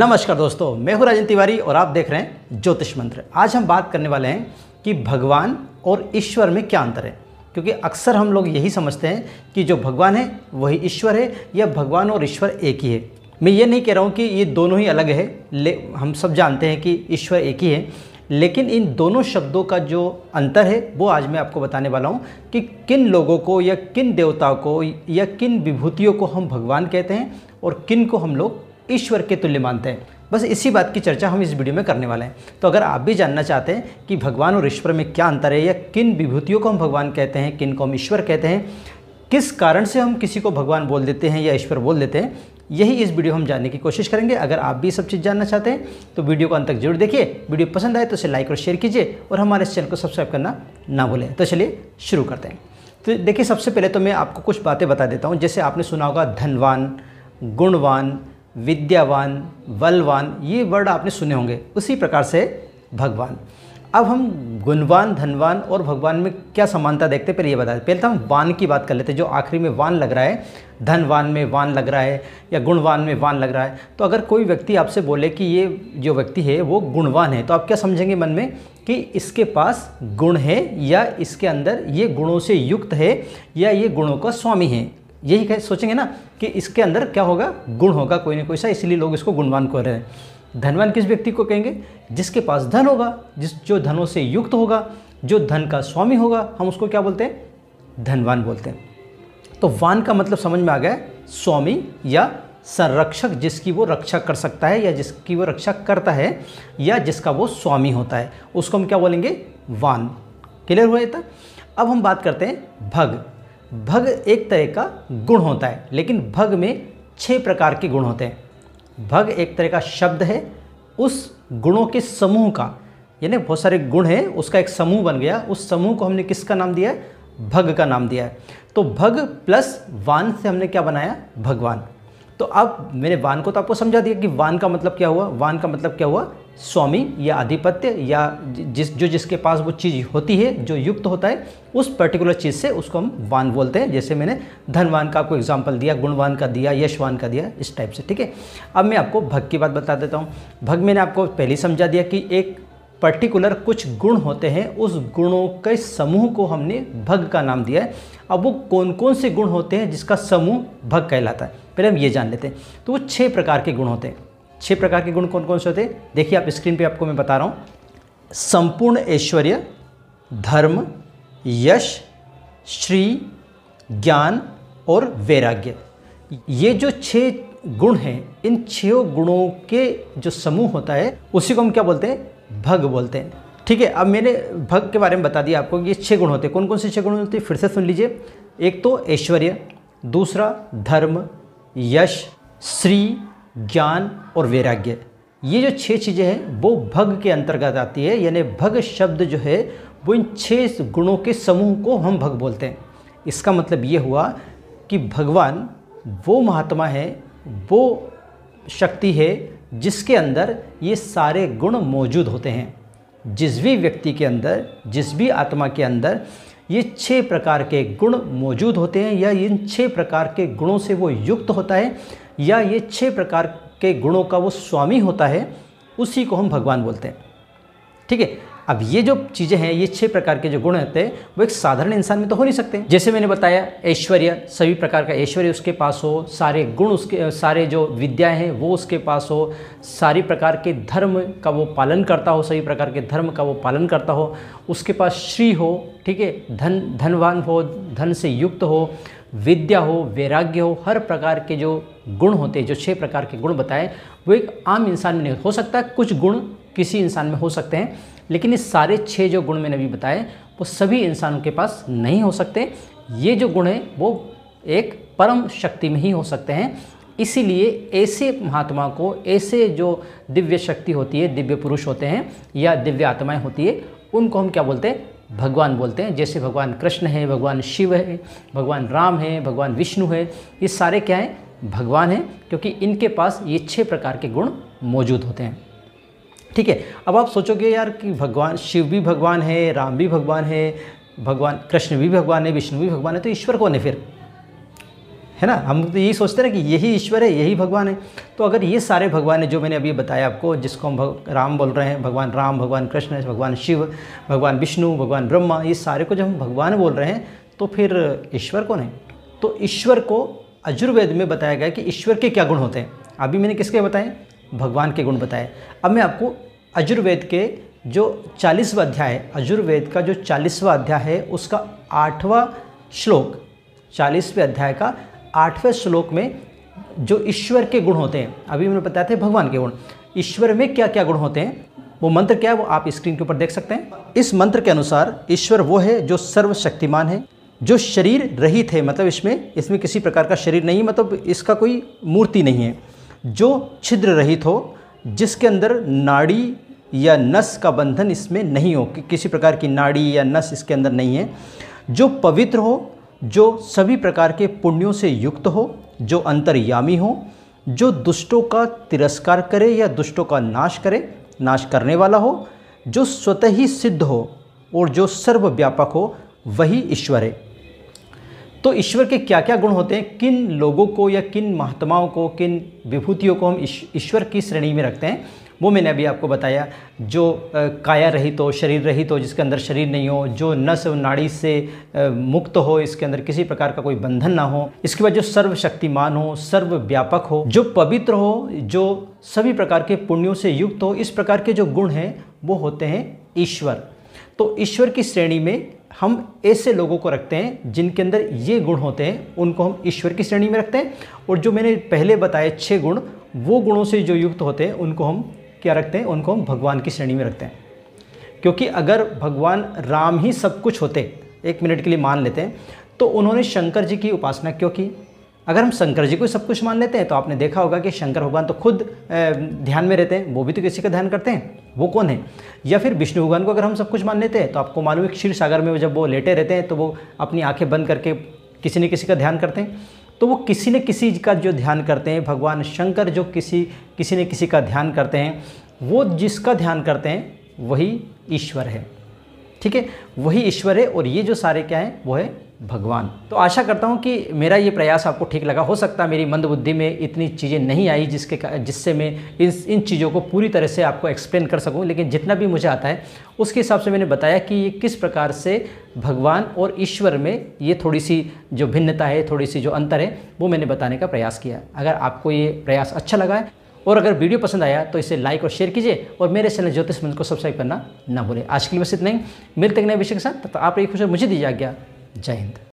नमस्कार दोस्तों मैं हूं राजन तिवारी और आप देख रहे हैं ज्योतिष मंत्र आज हम बात करने वाले हैं कि भगवान और ईश्वर में क्या अंतर है क्योंकि अक्सर हम लोग यही समझते हैं कि जो भगवान है वही ईश्वर है या भगवान और ईश्वर एक ही है मैं ये नहीं कह रहा हूँ कि ये दोनों ही अलग है ले हम सब जानते हैं कि ईश्वर एक ही है लेकिन इन दोनों शब्दों का जो अंतर है वो आज मैं आपको बताने वाला हूँ कि किन लोगों को या किन देवताओं को या किन विभूतियों को हम भगवान कहते हैं और किन को हम लोग ईश्वर के तुल्य मानते हैं बस इसी बात की चर्चा हम इस वीडियो में करने वाले हैं तो अगर आप भी जानना चाहते हैं कि भगवान और ईश्वर में क्या अंतर है या किन विभूतियों को हम भगवान कहते हैं किन को हम ईश्वर कहते हैं किस कारण से हम किसी को भगवान बोल देते हैं या ईश्वर बोल देते हैं यही इस वीडियो हम जानने की कोशिश करेंगे अगर आप भी सब चीज़ जानना चाहते हैं तो वीडियो को अंत तक जरूर देखिए वीडियो पसंद आए तो इसे लाइक और शेयर कीजिए और हमारे चैनल को सब्सक्राइब करना ना भूलें तो चलिए शुरू करते हैं तो देखिए सबसे पहले तो मैं आपको कुछ बातें बता देता हूँ जैसे आपने सुना होगा धनवान गुणवान विद्यावान बलवान ये वर्ड आपने सुने होंगे उसी प्रकार से भगवान अब हम गुणवान धनवान और भगवान में क्या समानता देखते हैं पहले ये बता दें पहले तो हम वान की बात कर लेते हैं जो आखिरी में वान लग रहा है धनवान में वान लग रहा है या गुणवान में वान लग रहा है तो अगर कोई व्यक्ति आपसे बोले कि ये जो व्यक्ति है वो गुणवान है तो आप क्या समझेंगे मन में कि इसके पास गुण है या इसके अंदर ये गुणों से युक्त है या ये गुणों का स्वामी है यही कह सोचेंगे ना कि इसके अंदर क्या होगा गुण होगा कोई ना कोई सा इसलिए लोग इसको गुणवान कह रहे हैं धनवान किस व्यक्ति को कहेंगे जिसके पास धन होगा जिस जो धनों से युक्त होगा जो धन का स्वामी होगा हम उसको क्या बोलते हैं धनवान बोलते हैं तो वान का मतलब समझ में आ गया स्वामी या संरक्षक जिसकी वो रक्षा कर सकता है या जिसकी वो रक्षा करता है या जिसका वो स्वामी होता है उसको हम क्या बोलेंगे वान क्लियर हुआ था तो? अब हम बात करते हैं भग भग एक तरह का गुण होता है लेकिन भग में छह प्रकार के गुण होते हैं भग एक तरह का शब्द है उस गुणों के समूह का यानी बहुत सारे गुण हैं उसका एक समूह बन गया उस समूह को हमने किसका नाम दिया है भग का नाम दिया है तो भग प्लस वान से हमने क्या बनाया भगवान तो अब मैंने वान को तो आपको समझा दिया कि वान का मतलब क्या हुआ वान का मतलब क्या हुआ स्वामी या आधिपत्य या जिस जो जिसके पास वो चीज़ होती है जो युक्त होता है उस पर्टिकुलर चीज़ से उसको हम वान बोलते हैं जैसे मैंने धनवान का आपको एग्जाम्पल दिया गुणवान का दिया यशवान का दिया इस टाइप से ठीक है अब मैं आपको भग की बात बता देता हूँ भग मैंने आपको पहले समझा दिया कि एक पर्टिकुलर कुछ गुण होते हैं उस गुणों के समूह को हमने भग का नाम दिया है अब वो कौन कौन से गुण होते हैं जिसका समूह भग कहलाता है पहले हम ये जान लेते हैं तो वो छः प्रकार के गुण होते हैं छः प्रकार के गुण कौन कौन से होते हैं देखिए आप स्क्रीन पे आपको मैं बता रहा हूँ संपूर्ण ऐश्वर्य धर्म यश श्री ज्ञान और वैराग्य ये जो छह गुण हैं इन छो गुणों के जो समूह होता है उसी को हम क्या बोलते हैं भग बोलते हैं ठीक है अब मैंने भग के बारे में बता दिया आपको कि ये गुण होते हैं कौन कौन से छह गुण होते हैं फिर से सुन लीजिए एक तो ऐश्वर्य दूसरा धर्म यश श्री ज्ञान और वैराग्य ये जो छह चीज़ें हैं वो भग के अंतर्गत आती है यानी भग शब्द जो है वो इन छह गुणों के समूह को हम भग बोलते हैं इसका मतलब ये हुआ कि भगवान वो महात्मा है वो शक्ति है जिसके अंदर ये सारे गुण मौजूद होते हैं जिस भी व्यक्ति के अंदर जिस भी आत्मा के अंदर ये छः प्रकार के गुण मौजूद होते हैं या इन छः प्रकार के गुणों से वो युक्त होता है या ये छः प्रकार के गुणों का वो स्वामी होता है उसी को हम भगवान बोलते हैं ठीक है अब ये जो चीज़ें हैं ये छह प्रकार के जो गुण होते हैं वो एक साधारण इंसान में तो हो नहीं सकते जैसे मैंने बताया ऐश्वर्य सभी प्रकार का ऐश्वर्य उसके पास हो सारे गुण उसके सारे जो विद्याएँ हैं वो उसके पास हो सारी प्रकार के धर्म का वो पालन करता हो सभी प्रकार के धर्म का वो पालन करता हो उसके पास श्री हो ठीक है धन धनवान हो धन से युक्त हो विद्या हो वैराग्य हो हर प्रकार के जो गुण होते हैं जो छः प्रकार के गुण बताए वो एक आम इंसान में नहीं हो सकता कुछ गुण किसी इंसान में हो सकते हैं लेकिन इस सारे छः जो गुण मैंने अभी बताए वो सभी इंसानों के पास नहीं हो सकते ये जो गुण हैं वो एक परम शक्ति में ही हो सकते हैं इसीलिए ऐसे महात्मा को ऐसे जो दिव्य शक्ति होती है दिव्य पुरुष होते हैं या दिव्य आत्माएं होती है उनको हम क्या बोलते हैं भगवान बोलते हैं जैसे भगवान कृष्ण है भगवान शिव है भगवान राम है भगवान विष्णु है ये सारे क्या हैं भगवान हैं क्योंकि इनके पास ये छः प्रकार के गुण मौजूद होते हैं ठीक है अब आप सोचोगे यार कि भगवान शिव भी भगवान है राम भी भगवान है भगवान कृष्ण भी भगवान है विष्णु भी भगवान है तो ईश्वर कौन है फिर है ना हम तो यही सोचते ना कि यही ईश्वर है यही भगवान है तो अगर ये सारे भगवान हैं जो मैंने अभी बताया आपको जिसको हम भग, राम बोल रहे हैं भगवान राम भगवान कृष्ण भगवान शिव भगवान विष्णु भगवान ब्रह्मा ये सारे को जब हम भगवान बोल रहे हैं तो फिर ईश्वर कौन है तो ईश्वर को आयुर्वेद में बताया गया कि ईश्वर के क्या गुण होते हैं अभी मैंने किसके बताए भगवान के गुण बताए अब मैं आपको आयुर्वेद के जो चालीसवा अध्याय है आयुर्वेद का जो चालीसवा अध्याय है उसका आठवां श्लोक चालीसवें अध्याय का आठवें श्लोक में जो ईश्वर के गुण होते हैं अभी मैंने बताया था भगवान के गुण ईश्वर में क्या क्या गुण होते हैं वो मंत्र क्या है वो आप स्क्रीन के ऊपर देख सकते हैं इस मंत्र के अनुसार ईश्वर वो है जो सर्वशक्तिमान है जो शरीर रहित है मतलब इसमें इसमें किसी प्रकार का शरीर नहीं है मतलब इसका कोई मूर्ति नहीं है जो छिद्र रहित हो जिसके अंदर नाड़ी या नस का बंधन इसमें नहीं हो कि किसी प्रकार की नाड़ी या नस इसके अंदर नहीं है जो पवित्र हो जो सभी प्रकार के पुण्यों से युक्त हो जो अंतर्यामी हो जो दुष्टों का तिरस्कार करे या दुष्टों का नाश करे नाश करने वाला हो जो स्वतः ही सिद्ध हो और जो सर्वव्यापक हो वही ईश्वर है तो ईश्वर के क्या क्या गुण होते हैं किन लोगों को या किन महात्माओं को किन विभूतियों को हम ईश्वर की श्रेणी में रखते हैं वो मैंने अभी आपको बताया जो काया रहित हो शरीर रहित हो जिसके अंदर शरीर नहीं हो जो नस नाड़ी से मुक्त हो इसके अंदर किसी प्रकार का कोई बंधन ना हो इसके बाद जो सर्वशक्तिमान हो सर्वव्यापक हो जो पवित्र हो जो सभी प्रकार के पुण्यों से युक्त हो इस प्रकार के जो गुण हैं वो होते हैं ईश्वर तो ईश्वर की श्रेणी में हम ऐसे लोगों को रखते हैं जिनके अंदर ये गुण होते हैं उनको हम ईश्वर की श्रेणी में रखते हैं और जो मैंने पहले बताए छः गुण वो गुणों से जो युक्त होते हैं उनको हम क्या रखते हैं उनको हम भगवान की श्रेणी में रखते हैं क्योंकि अगर भगवान राम ही सब कुछ होते एक मिनट के लिए मान लेते हैं तो उन्होंने शंकर जी की उपासना क्यों की अगर हम शंकर जी को सब कुछ मान लेते हैं तो आपने देखा होगा कि शंकर भगवान तो खुद ध्यान में रहते हैं वो भी तो किसी का ध्यान करते हैं वो कौन है या फिर विष्णु भगवान को अगर हम सब कुछ मान लेते हैं तो आपको मालूम है क्षीर सागर में जब वो लेटे रहते हैं तो वो अपनी आँखें बंद करके किसी न किसी का ध्यान करते हैं तो वो किसी न किसी का जो ध्यान करते हैं भगवान शंकर जो किसी किसी न किसी का ध्यान करते हैं वो जिसका ध्यान करते हैं वही ईश्वर है ठीक है वही ईश्वर है और ये जो सारे क्या हैं वो है भगवान तो आशा करता हूँ कि मेरा ये प्रयास आपको ठीक लगा हो सकता है मेरी मंदबुद्धि में इतनी चीज़ें नहीं आई जिसके जिससे मैं इन इन चीज़ों को पूरी तरह से आपको एक्सप्लेन कर सकूँ लेकिन जितना भी मुझे आता है उसके हिसाब से मैंने बताया कि ये किस प्रकार से भगवान और ईश्वर में ये थोड़ी सी जो भिन्नता है थोड़ी सी जो अंतर है वो मैंने बताने का प्रयास किया अगर आपको ये प्रयास अच्छा लगा है और अगर वीडियो पसंद आया तो इसे लाइक और शेयर कीजिए और मेरे चैनल ज्योतिष मंच को सब्सक्राइब करना ना भूलें आज के लिए बस इतना ही मिलते नए विषय के साथ तब तो आप एक खुश मुझे दीजिए आज्ञा ಜೈ ಹಿಂದ್